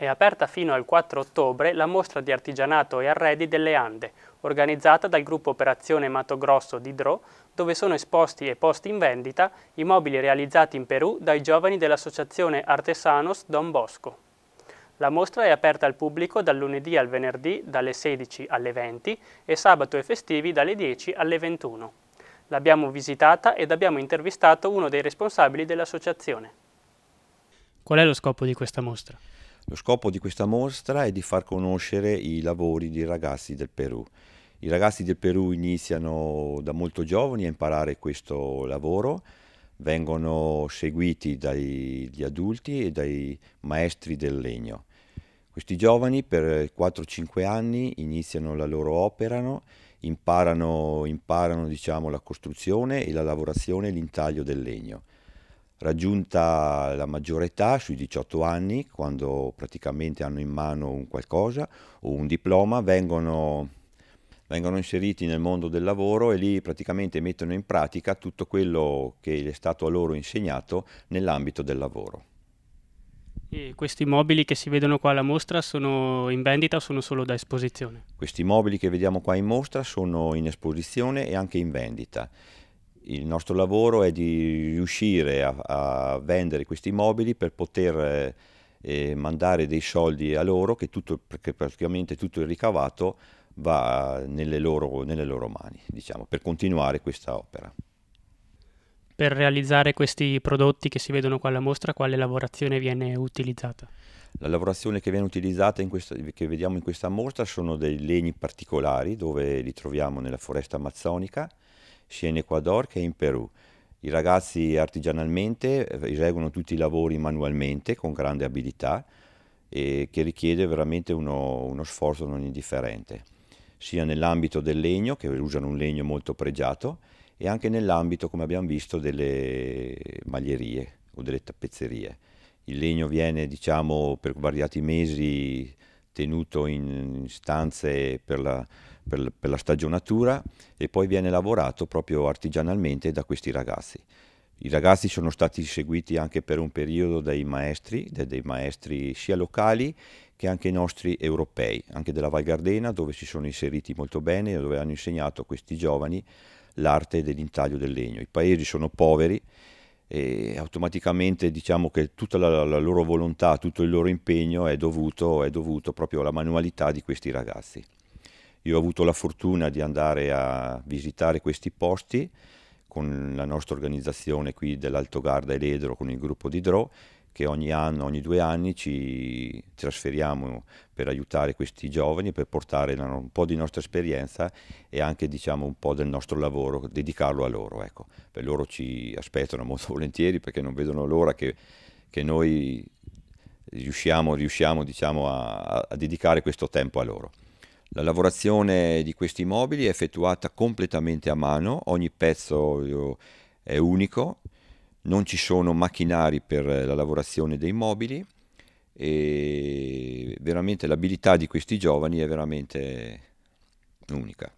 È aperta fino al 4 ottobre la mostra di artigianato e arredi delle Ande, organizzata dal gruppo Operazione Mato Grosso di Dro, dove sono esposti e posti in vendita i mobili realizzati in Perù dai giovani dell'associazione Artesanos Don Bosco. La mostra è aperta al pubblico dal lunedì al venerdì dalle 16 alle 20 e sabato e festivi dalle 10 alle 21. L'abbiamo visitata ed abbiamo intervistato uno dei responsabili dell'associazione. Qual è lo scopo di questa mostra? Lo scopo di questa mostra è di far conoscere i lavori dei ragazzi del Perù. I ragazzi del Perù iniziano da molto giovani a imparare questo lavoro, vengono seguiti dagli adulti e dai maestri del legno. Questi giovani per 4-5 anni iniziano la loro opera, imparano, imparano diciamo, la costruzione e la lavorazione e l'intaglio del legno raggiunta la maggiore età, sui 18 anni, quando praticamente hanno in mano un qualcosa o un diploma, vengono, vengono inseriti nel mondo del lavoro e lì praticamente mettono in pratica tutto quello che è stato a loro insegnato nell'ambito del lavoro. E questi mobili che si vedono qua alla mostra sono in vendita o sono solo da esposizione? Questi mobili che vediamo qua in mostra sono in esposizione e anche in vendita il nostro lavoro è di riuscire a, a vendere questi mobili per poter eh, eh, mandare dei soldi a loro che, tutto, che praticamente tutto il ricavato va nelle loro, nelle loro mani, diciamo, per continuare questa opera. Per realizzare questi prodotti che si vedono qua alla mostra, quale lavorazione viene utilizzata? La lavorazione che viene utilizzata, questa, che vediamo in questa mostra, sono dei legni particolari dove li troviamo nella foresta amazzonica, sia in Ecuador che in Perù. I ragazzi artigianalmente eh, eseguono tutti i lavori manualmente con grande abilità e che richiede veramente uno, uno sforzo non indifferente, sia nell'ambito del legno, che usano un legno molto pregiato, e anche nell'ambito, come abbiamo visto, delle maglierie o delle tappezzerie. Il legno viene, diciamo, per variati mesi tenuto in stanze per la, per, per la, stagionatura e poi viene lavorato proprio artigianalmente da questi ragazzi. I ragazzi sono stati seguiti anche per un periodo dai maestri, dai maestri sia locali che anche nostri europei, anche della Val Gardena dove si sono inseriti molto bene e dove hanno insegnato a questi giovani l'arte dell'intaglio del legno. I paesi sono poveri e automaticamente diciamo che tutta la, la, loro volontà, tutto il loro impegno è dovuto, è dovuto proprio alla manualità di questi ragazzi. Io ho avuto la fortuna di andare a visitare questi posti con la nostra organizzazione qui dell'Alto Garda e l'Edro, con il gruppo di Dro che ogni anno, ogni due anni ci trasferiamo per aiutare questi giovani, per portare un po' di nostra esperienza e anche diciamo, un po' del nostro lavoro, dedicarlo a loro. Ecco. Per loro ci aspettano molto volentieri perché non vedono l'ora che, che, noi riusciamo, riusciamo diciamo, a, a dedicare questo tempo a loro. La lavorazione di questi mobili è effettuata completamente a mano, ogni pezzo eh, è unico non ci sono macchinari per eh, la lavorazione dei mobili e veramente l'abilità di questi giovani è veramente unica.